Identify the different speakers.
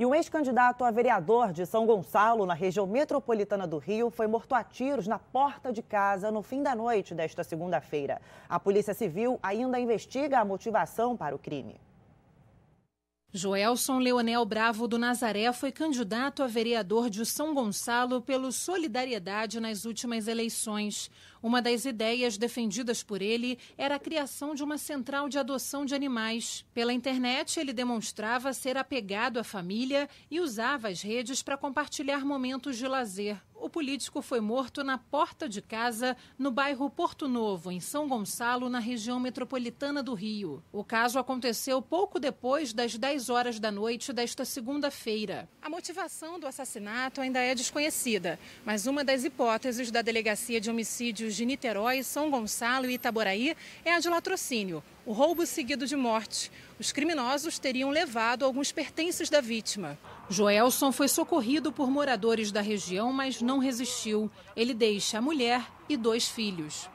Speaker 1: E um ex-candidato a vereador de São Gonçalo, na região metropolitana do Rio, foi morto a tiros na porta de casa no fim da noite desta segunda-feira. A Polícia Civil ainda investiga a motivação para o crime. Joelson Leonel
Speaker 2: Bravo do Nazaré foi candidato a vereador de São Gonçalo pelo Solidariedade nas últimas eleições. Uma das ideias defendidas por ele era a criação de uma central de adoção de animais. Pela internet, ele demonstrava ser apegado à família e usava as redes para compartilhar momentos de lazer o político foi morto na porta de casa, no bairro Porto Novo, em São Gonçalo, na região metropolitana do Rio. O caso aconteceu pouco depois das 10 horas da noite desta segunda-feira. A motivação do assassinato ainda é desconhecida, mas uma das hipóteses da Delegacia de Homicídios de Niterói, São Gonçalo e Itaboraí é a de latrocínio, o roubo seguido de morte. Os criminosos teriam levado alguns pertences da vítima. Joelson foi socorrido por moradores da região, mas não resistiu. Ele deixa a mulher e dois filhos.